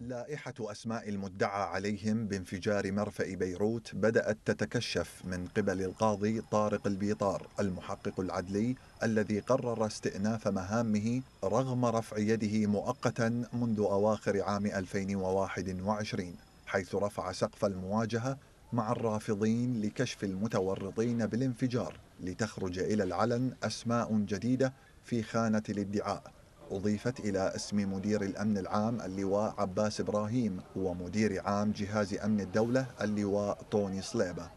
لائحة أسماء المدعى عليهم بانفجار مرفأ بيروت بدأت تتكشف من قبل القاضي طارق البيطار المحقق العدلي الذي قرر استئناف مهامه رغم رفع يده مؤقتا منذ أواخر عام 2021 حيث رفع سقف المواجهة مع الرافضين لكشف المتورطين بالانفجار لتخرج إلى العلن أسماء جديدة في خانة الادعاء أضيفت إلى اسم مدير الأمن العام اللواء عباس إبراهيم ومدير عام جهاز أمن الدولة اللواء طوني صليبة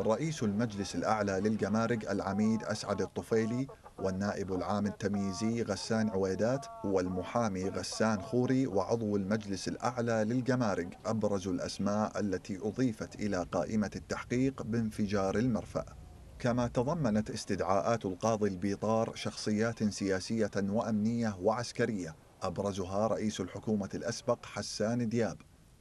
رئيس المجلس الأعلى للجمارك العميد أسعد الطفيلي والنائب العام التمييزي غسان عويدات والمحامي غسان خوري وعضو المجلس الأعلى للجمارك أبرز الأسماء التي أضيفت إلى قائمة التحقيق بانفجار المرفأ كما تضمنت استدعاءات القاضي البيطار شخصيات سياسية وأمنية وعسكرية أبرزها رئيس الحكومة الأسبق حسان دياب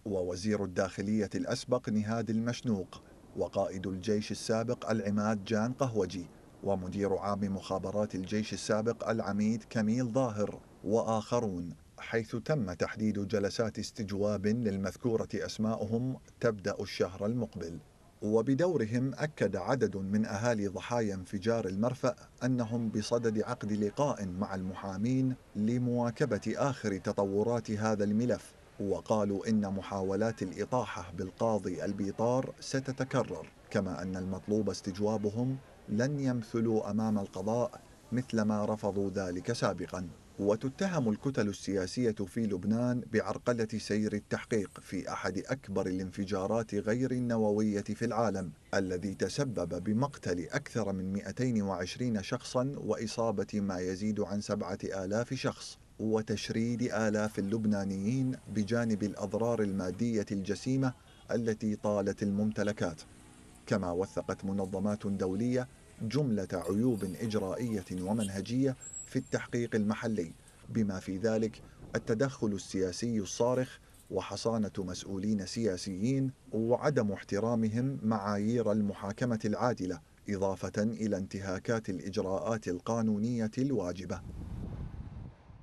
ووزير الداخلية الأسبق نهاد المشنوق وقائد الجيش السابق العماد جان قهوجي ومدير عام مخابرات الجيش السابق العميد كميل ظاهر وآخرون حيث تم تحديد جلسات استجواب للمذكورة أسماؤهم تبدأ الشهر المقبل وبدورهم أكد عدد من أهالي ضحايا انفجار المرفأ أنهم بصدد عقد لقاء مع المحامين لمواكبة آخر تطورات هذا الملف وقالوا إن محاولات الإطاحة بالقاضي البيطار ستتكرر كما أن المطلوب استجوابهم لن يمثلوا أمام القضاء مثلما رفضوا ذلك سابقا وتتهم الكتل السياسية في لبنان بعرقلة سير التحقيق في أحد أكبر الانفجارات غير النووية في العالم الذي تسبب بمقتل أكثر من 220 شخصا وإصابة ما يزيد عن 7000 شخص وتشريد آلاف اللبنانيين بجانب الأضرار المادية الجسيمة التي طالت الممتلكات كما وثقت منظمات دولية جملة عيوب إجرائية ومنهجية في التحقيق المحلي بما في ذلك التدخل السياسي الصارخ وحصانة مسؤولين سياسيين وعدم احترامهم معايير المحاكمة العادلة إضافة إلى انتهاكات الإجراءات القانونية الواجبة